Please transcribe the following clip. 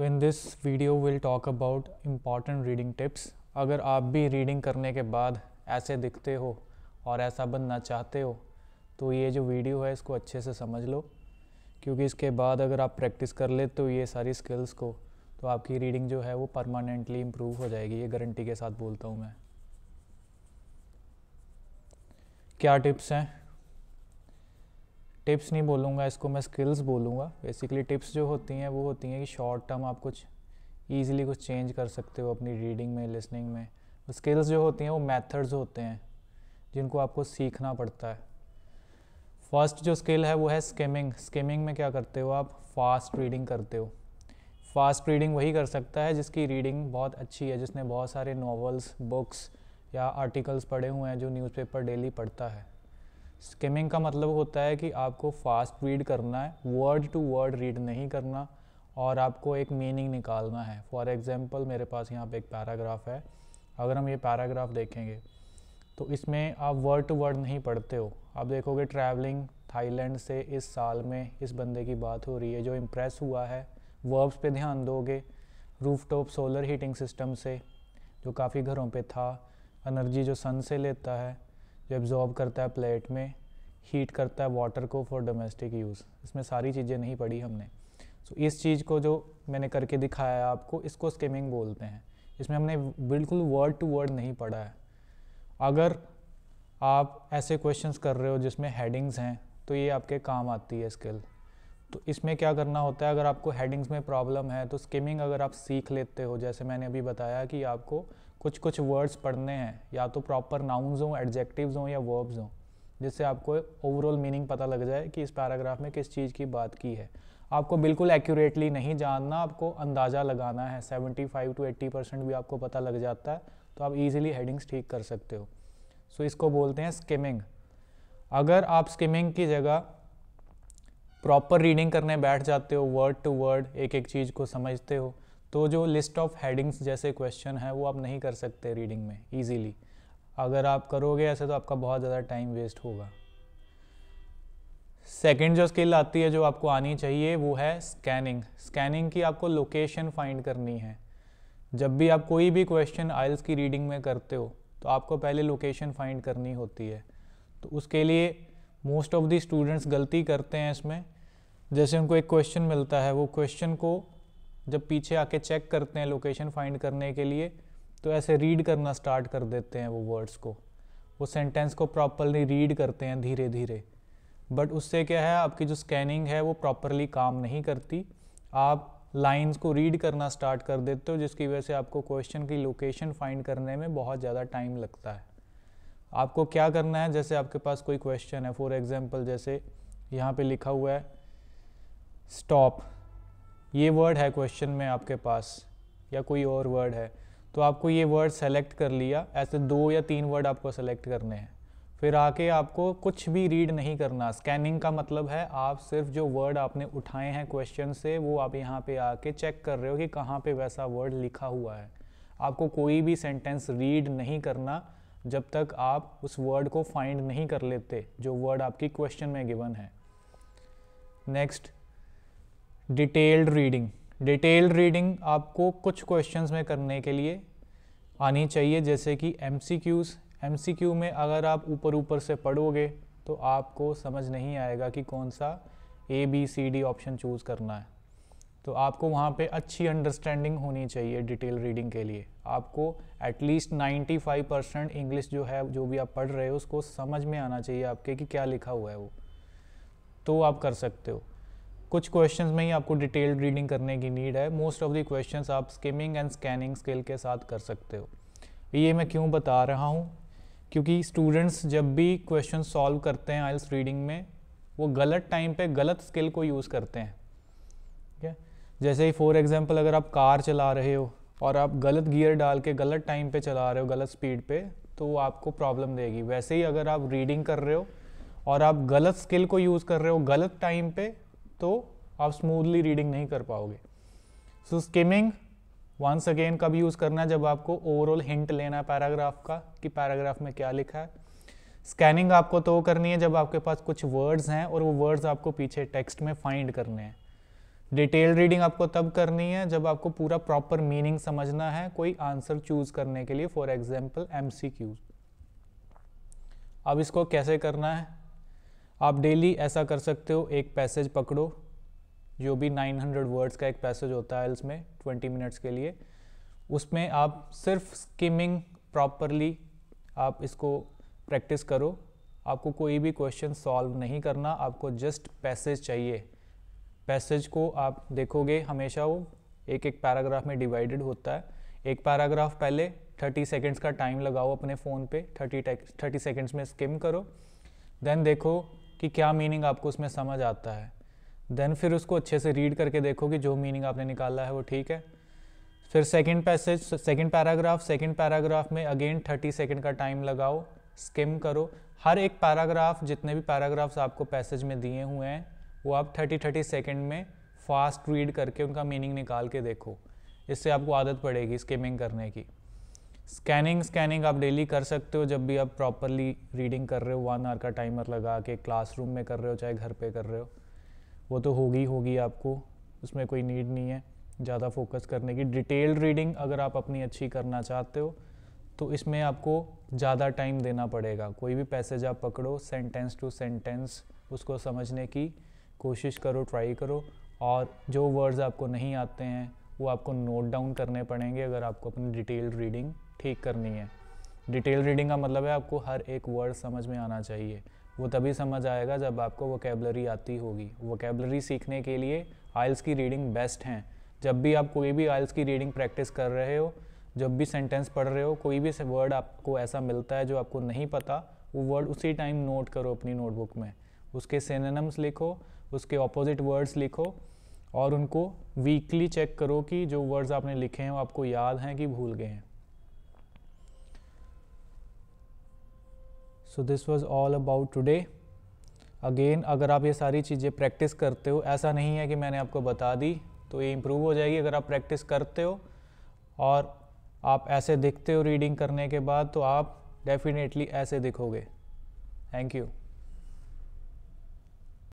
so in this video will talk about important reading tips अगर आप भी reading करने के बाद ऐसे दिखते हो और ऐसा बनना चाहते हो तो ये जो वीडियो है इसको अच्छे से समझ लो क्योंकि इसके बाद अगर आप प्रैक्टिस कर ले तो ये सारी स्किल्स को तो आपकी रीडिंग जो है वो परमानेंटली इम्प्रूव हो जाएगी ये गारंटी के साथ बोलता हूँ मैं क्या टिप्स हैं टिप्स नहीं बोलूँगा इसको मैं स्किल्स बोलूँगा बेसिकली टिप्स जो होती हैं वो होती हैं कि शॉर्ट टर्म आप कुछ ईजिली कुछ चेंज कर सकते हो अपनी रीडिंग में लिसनिंग में स्किल्स तो जो होती हैं वो मेथड्स होते हैं जिनको आपको सीखना पड़ता है फर्स्ट जो स्किल है वो है स्किमिंग स्किमिंग में क्या करते हो आप फास्ट रीडिंग करते हो फास्ट रीडिंग वही कर सकता है जिसकी रीडिंग बहुत अच्छी है जिसने बहुत सारे नॉवेल्स बुक्स या आर्टिकल्स पढ़े हुए हैं जो न्यूज़पेपर डेली पढ़ता है स्किमिंग का मतलब होता है कि आपको फास्ट रीड करना है वर्ड टू वर्ड रीड नहीं करना और आपको एक मीनिंग निकालना है फॉर एग्ज़ाम्पल मेरे पास यहाँ पे एक पैराग्राफ है अगर हम ये पैराग्राफ देखेंगे तो इसमें आप वर्ड टू वर्ड नहीं पढ़ते हो आप देखोगे ट्रैवलिंग थाईलैंड से इस साल में इस बंदे की बात हो रही है जो इम्प्रेस हुआ है वर्ब्स पे ध्यान दोगे रूफटॉप सोलर हीटिंग सिस्टम से जो काफ़ी घरों पे था एनर्जी जो सन से लेता है जो एब्ज़ॉर्ब करता है प्लेट में हीट करता है वाटर को फॉर डोमेस्टिक यूज़ इसमें सारी चीज़ें नहीं पढ़ी हमने सो so, इस चीज़ को जो मैंने करके दिखाया है आपको इसको स्किमिंग बोलते हैं इसमें हमने बिल्कुल वर्ड टू वर्ड नहीं पढ़ा है अगर आप ऐसे क्वेश्चंस कर रहे हो जिसमें हेडिंग्स हैं तो ये आपके काम आती है स्किल तो इसमें क्या करना होता है अगर आपको हेडिंग्स में प्रॉब्लम है तो स्किमिंग अगर आप सीख लेते हो जैसे मैंने अभी बताया कि आपको कुछ कुछ वर्ड्स पढ़ने हैं या तो प्रॉपर नाउन्स हों एडजेक्टिव्स हों या वर्ब्स हों जिससे आपको ओवरऑल मीनिंग पता लग जाए कि इस पैराग्राफ में किस चीज़ की बात की है आपको बिल्कुल एक्यूरेटली नहीं जानना आपको अंदाज़ा लगाना है 75 टू 80 परसेंट भी आपको पता लग जाता है तो आप इजीली हेडिंग्स ठीक कर सकते हो सो so, इसको बोलते हैं स्किमिंग अगर आप स्किमिंग की जगह प्रॉपर रीडिंग करने बैठ जाते हो वर्ड टू वर्ड एक एक चीज़ को समझते हो तो जो लिस्ट ऑफ हेडिंग्स जैसे क्वेश्चन है वो आप नहीं कर सकते रीडिंग में ईजीली अगर आप करोगे ऐसे तो आपका बहुत ज़्यादा टाइम वेस्ट होगा सेकेंड जो स्किल आती है जो आपको आनी चाहिए वो है स्कैनिंग स्कैनिंग की आपको लोकेशन फाइंड करनी है जब भी आप कोई भी क्वेश्चन आइल्स की रीडिंग में करते हो तो आपको पहले लोकेशन फाइंड करनी होती है तो उसके लिए मोस्ट ऑफ दी स्टूडेंट्स गलती करते हैं इसमें जैसे उनको एक क्वेश्चन मिलता है वो क्वेश्चन को जब पीछे आके चेक करते हैं लोकेशन फाइंड करने के लिए तो ऐसे रीड करना स्टार्ट कर देते हैं वो वर्ड्स को वो सेंटेंस को प्रॉपरली रीड करते हैं धीरे धीरे बट उससे क्या है आपकी जो स्कैनिंग है वो प्रॉपरली काम नहीं करती आप लाइंस को रीड करना स्टार्ट कर देते हो जिसकी वजह से आपको क्वेश्चन की लोकेशन फाइंड करने में बहुत ज़्यादा टाइम लगता है आपको क्या करना है जैसे आपके पास कोई क्वेश्चन है फॉर एग्जांपल जैसे यहाँ पे लिखा हुआ है स्टॉप ये वर्ड है क्वेश्चन में आपके पास या कोई और वर्ड है तो आपको ये वर्ड सेलेक्ट कर लिया ऐसे दो या तीन वर्ड आपको सेलेक्ट करने हैं फिर आके आपको कुछ भी रीड नहीं करना स्कैनिंग का मतलब है आप सिर्फ जो वर्ड आपने उठाए हैं क्वेश्चन से वो आप यहाँ पे आके चेक कर रहे हो कि कहाँ पे वैसा वर्ड लिखा हुआ है आपको कोई भी सेंटेंस रीड नहीं करना जब तक आप उस वर्ड को फाइंड नहीं कर लेते जो वर्ड आपकी क्वेश्चन में गिवन है next detailed reading detailed reading आपको कुछ क्वेश्चंस में करने के लिए आनी चाहिए जैसे कि M C Qs M C Q में अगर आप ऊपर ऊपर से पढ़ोगे तो आपको समझ नहीं आएगा कि कौन सा A B C D option choose करना है तो आपको वहाँ पे अच्छी अंडरस्टैंडिंग होनी चाहिए डिटेल रीडिंग के लिए आपको एटलीस्ट 95 परसेंट इंग्लिश जो है जो भी आप पढ़ रहे हो उसको समझ में आना चाहिए आपके कि क्या लिखा हुआ है वो तो आप कर सकते हो कुछ क्वेश्चन में ही आपको डिटेल्ड रीडिंग करने की नीड है मोस्ट ऑफ दी क्वेश्चन आप स्किमिंग एंड स्कैनिंग स्किल के साथ कर सकते हो ये मैं क्यों बता रहा हूँ क्योंकि स्टूडेंट्स जब भी क्वेश्चन सॉल्व करते हैं आइल्स रीडिंग में वो गलत टाइम पे गलत स्किल को यूज़ करते हैं ठीक है जैसे ही फॉर एग्जांपल अगर आप कार चला रहे हो और आप गलत गियर डाल के गलत टाइम पे चला रहे हो गलत स्पीड पे तो वो आपको प्रॉब्लम देगी वैसे ही अगर आप रीडिंग कर रहे हो और आप गलत स्किल को यूज़ कर रहे हो गलत टाइम पे तो आप स्मूथली रीडिंग नहीं कर पाओगे सो स्किमिंग वंस अगेन कब यूज़ करना है जब आपको ओवरऑल हिंट लेना है पैराग्राफ का कि पैराग्राफ में क्या लिखा है स्कैनिंग आपको तो करनी है जब आपके पास कुछ वर्ड्स हैं और वो वर्ड्स आपको पीछे टेक्स्ट में फाइंड करने हैं डिटेल रीडिंग आपको तब करनी है जब आपको पूरा प्रॉपर मीनिंग समझना है कोई आंसर चूज करने के लिए फॉर एग्जाम्पल एम अब इसको कैसे करना है आप डेली ऐसा कर सकते हो एक पैसेज पकड़ो जो भी 900 वर्ड्स का एक पैसेज होता है इसमें 20 मिनट्स के लिए उसमें आप सिर्फ स्किमिंग प्रॉपरली आप इसको प्रैक्टिस करो आपको कोई भी क्वेश्चन सॉल्व नहीं करना आपको जस्ट पैसेज चाहिए पैसेज को आप देखोगे हमेशा वो एक एक पैराग्राफ में डिवाइडेड होता है एक पैराग्राफ पहले 30 सेकेंड्स का टाइम लगाओ अपने फ़ोन पे 30 थर्टी सेकेंड्स में स्किम करो देन देखो कि क्या मीनिंग आपको उसमें समझ आता है देन फिर उसको अच्छे से रीड करके देखो कि जो मीनिंग आपने निकाला है वो ठीक है फिर second passage second paragraph second paragraph में अगेन थर्टी सेकंड का टाइम लगाओ स्किम करो हर एक पैराग्राफ जितने भी पैराग्राफ्स आपको पैसेज में दिए हुए हैं वो आप थर्टी थर्टी सेकेंड में फास्ट रीड करके उनका मीनिंग निकाल के देखो इससे आपको आदत पड़ेगी स्किमिंग करने की स्कैनिंग स्कैनिंग आप डेली कर सकते हो जब भी आप प्रॉपरली रीडिंग कर रहे हो वन आवर का टाइमर लगा के क्लासरूम में कर रहे हो चाहे घर पे कर रहे हो वो तो होगी होगी आपको उसमें कोई नीड नहीं है ज़्यादा फोकस करने की डिटेल्ड रीडिंग अगर आप अपनी अच्छी करना चाहते हो तो इसमें आपको ज़्यादा टाइम देना पड़ेगा कोई भी पैसेज आप पकड़ो सेंटेंस टू सेंटेंस उसको समझने की कोशिश करो ट्राई करो और जो वर्ड्स आपको नहीं आते हैं वो आपको नोट डाउन करने पड़ेंगे अगर आपको अपनी डिटेल्ड रीडिंग ठीक करनी है डिटेल रीडिंग का मतलब है आपको हर एक वर्ड समझ में आना चाहिए वो तभी समझ आएगा जब आपको वोकेबलरी आती होगी वोकेबलरी सीखने के लिए आइल्स की रीडिंग बेस्ट हैं जब भी आप कोई भी आइल्स की रीडिंग प्रैक्टिस कर रहे हो जब भी सेंटेंस पढ़ रहे हो कोई भी वर्ड आपको ऐसा मिलता है जो आपको नहीं पता वो वर्ड उसी टाइम नोट करो अपनी नोटबुक में उसके सेनेनम्स लिखो उसके ऑपोजिट वर्ड्स लिखो और उनको वीकली चेक करो कि जो वर्ड्स आपने लिखे हैं वो आपको याद हैं कि भूल गए हैं so this was all about today again अगर आप ये सारी चीज़ें प्रैक्टिस करते हो ऐसा नहीं है कि मैंने आपको बता दी तो ये इम्प्रूव हो जाएगी अगर आप प्रैक्टिस करते हो और आप ऐसे दिखते हो रीडिंग करने के बाद तो आप डेफिनेटली ऐसे दिखोगे थैंक यू